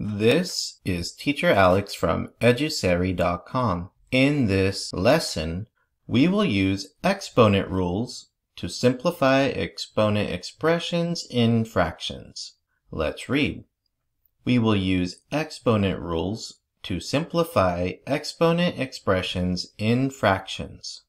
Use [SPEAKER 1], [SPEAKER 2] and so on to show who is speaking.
[SPEAKER 1] This is Teacher Alex from eduseri.com. In this lesson, we will use exponent rules to simplify exponent expressions in fractions. Let's read. We will use exponent rules to simplify exponent expressions in fractions.